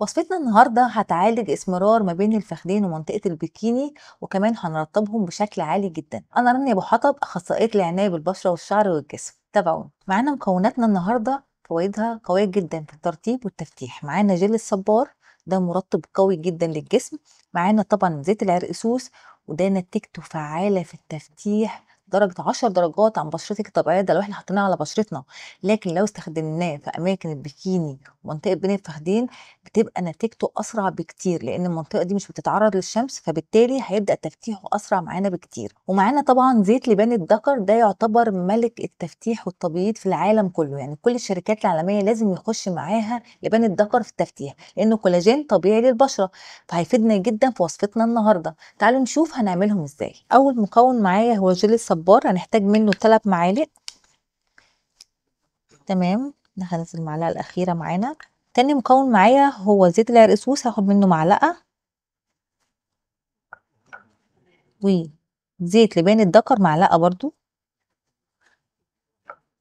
وصفتنا النهاردة هتعالج اسمرار ما بين الفخدين ومنطقة البكيني وكمان هنرطبهم بشكل عالي جدا أنا رانيا أبو حطب أخصائية العناية بالبشرة والشعر والجسم تابعونا معانا مكوناتنا النهاردة فوائدها قوية جدا في الترطيب والتفتيح معانا جل الصبار ده مرطب قوي جدا للجسم معانا طبعا زيت العرقسوس وده نتيجته فعالة في التفتيح درجة 10 درجات عن بشرتك الطبيعية ده لو احنا حطيناه على بشرتنا لكن لو استخدمناه في أماكن البكيني ومنطقة بين الفخدين بتبقى نتيجته أسرع بكتير لأن المنطقة دي مش بتتعرض للشمس فبالتالي هيبدأ تفتيحه أسرع معانا بكتير ومعانا طبعا زيت لبان الذكر ده يعتبر ملك التفتيح والتبييض في العالم كله يعني كل الشركات العالمية لازم يخش معاها لبان الذكر في التفتيح لأنه كولاجين طبيعي للبشرة فهيفيدنا جدا في وصفتنا النهاردة تعالوا نشوف هنعملهم ازاي أول مكون معايا هو جل الصباح الصبار هنحتاج منه ثلاث معالق تمام دخلت المعلقه الاخيره معانا تاني مكون معايا هو زيت العرق سوس هاخد منه معلقه وزيت لبان الدكر معلقه برضو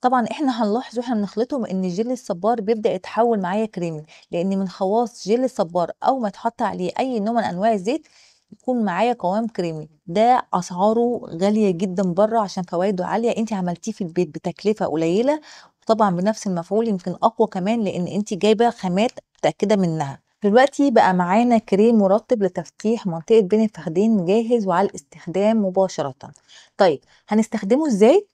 طبعا احنا هنلاحظ واحنا بنخلطهم ان جل الصبار بيبدا يتحول معايا كريمي لان من خواص جل الصبار او ما يتحط عليه اي نوع من انواع الزيت يكون معايا قوام كريمي ده اسعاره غاليه جدا بره عشان فوائده عاليه انت عملتيه في البيت بتكلفه قليله وطبعا بنفس المفعول يمكن اقوى كمان لان انت جايبه خامات متاكده منها دلوقتي بقى معانا كريم مرطب لتفتيح منطقه بين الفخدين جاهز وعلى الاستخدام مباشره طيب هنستخدمه ازاي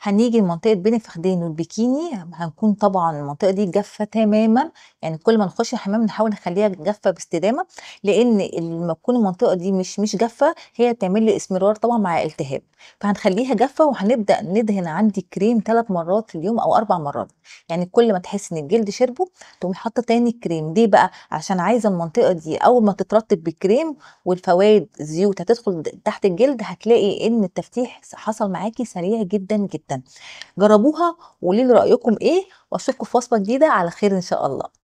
هنيجي لمنطقه بين الفخدين والبيكيني هنكون طبعا المنطقه دي جافه تماما يعني كل ما نخش الحمام نحاول نخليها جافه باستدامه لان لما تكون المنطقه دي مش مش جافه هي تعمل لي اسمرار طبعا مع التهاب فهنخليها جافه وهنبدا ندهن عندي كريم ثلاث مرات في اليوم او اربع مرات يعني كل ما تحس ان الجلد شربه تقوم حاطه تاني كريم ليه بقى عشان عايزه المنطقه دي اول ما تترطب بالكريم والفوائد زيوت هتدخل تحت الجلد هتلاقي ان التفتيح حصل معاكي سريع جدا جدا جدا جربوها وقولوا لي رايكم ايه واشوفكم في وصفه جديده على خير ان شاء الله